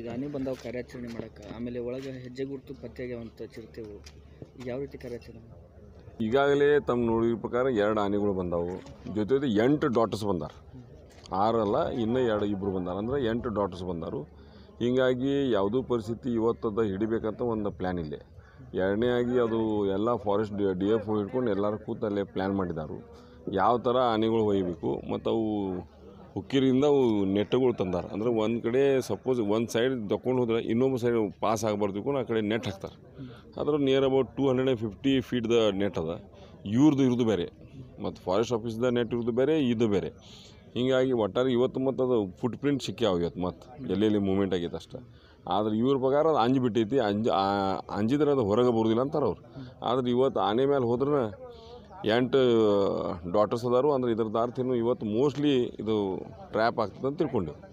ಈಗ ಆನೆ ಬಂದಾವು ಕಾರ್ಯಾಚರಣೆ ಮಾಡೋಕೆ ಆಮೇಲೆ ಒಳಗೆ ಹೆಜ್ಜೆ ಗುರುತು ಪತ್ತೆಯಾಗ್ಯಾವಂತ ಚಿರತೆವು ಯಾವ ರೀತಿ ಕಾರ್ಯಾಚರಣೆ ಈಗಾಗಲೇ ತಮ್ಮ ನೋಡಿದ ಪ್ರಕಾರ ಎರಡು ಆನೆಗಳು ಬಂದಾವು ಜೊತೆ ಜೊತೆ ಎಂಟು ಡಾಟರ್ಸ್ ಬಂದಾರ ಆರಲ್ಲ ಇನ್ನೂ ಎರಡು ಇಬ್ಬರು ಬಂದಾರ ಅಂದರೆ ಎಂಟು ಡಾಟರ್ಸ್ ಬಂದಾರು ಹೀಗಾಗಿ ಯಾವುದೂ ಪರಿಸ್ಥಿತಿ ಇವತ್ತದ ಹಿಡಿಬೇಕಂತ ಒಂದು ಪ್ಲ್ಯಾನ್ ಇಲ್ಲೇ ಎರಡನೇ ಆಗಿ ಅದು ಎಲ್ಲ ಫಾರೆಸ್ಟ್ ಡಿ ಎಫ್ ಹಿಡ್ಕೊಂಡು ಎಲ್ಲರೂ ಕೂತಲ್ಲೇ ಪ್ಲ್ಯಾನ್ ಮಾಡಿದ್ದಾರೆ ಯಾವ ಥರ ಆನೆಗಳು ಒಯ್ಯಬೇಕು ಮತ್ತು ಅವು ಹುಕ್ಕಿರಿಂದ ನೆಟ್ಗಳು ತಂದಾರ ಅಂದ್ರೆ ಒಂದು ಕಡೆ ಸಪೋಸ್ ಒಂದು ಸೈಡ್ ತಕ್ಕೊಂಡು ಹೋದ್ರೆ ಇನ್ನೊಂದು ಸೈಡ್ ಪಾಸ್ ಆಗಬಾರ್ದು ಆ ಕಡೆ ನೆಟ್ ಹಾಕ್ತಾರೆ ಅದ್ರ near about two hundred and fifty ಫೀಟ್ದ ನೆಟ್ ಅದ ಇವ್ರದ್ದು ಇರೋದು ಬೇರೆ ಮತ್ತು ಫಾರೆಸ್ಟ್ ಆಫೀಸ್ದ ನೆಟ್ ಇರೋದು ಬೇರೆ ಇದು ಬೇರೆ ಹೀಗಾಗಿ ಒಟ್ಟಾರೆ ಇವತ್ತು ಮತ್ತು ಅದು ಫುಟ್ ಪ್ರಿಂಟ್ ಸಿಕ್ಕ್ಯಾವ ಇವತ್ತು ಮತ್ತು ಎಲ್ಲೆಲ್ಲಿ ಮೂಮೆಂಟ್ ಆಗೈತೆ ಅಷ್ಟೆ ಆದ್ರೆ ಇವ್ರ ಪ್ರಕಾರ ಅದು ಅಂಜಿ ಬಿಟ್ಟೈತಿ ಅಂಜ ಅಂಜಿದ್ರೆ ಅದು ಹೊರಗೆ ಬರೋದಿಲ್ಲ ಅಂತಾರೆ ಅವ್ರು ಆದ್ರೆ ಇವತ್ತು ಆನೆ ಮೇಲೆ ಹೋದ್ರೆ ಎಂಟು ಡಾಟರ್ಸ್ ಅದಾರು ಅಂದ್ರೆ ಇದ್ರದ್ದು ಇವತ್ತು ಮೋಸ್ಟ್ಲಿ ಇದು ಟ್ರ್ಯಾಪ್ ಆಗ್ತದೆ ಅಂತ ತಿಳ್ಕೊಂಡೆವು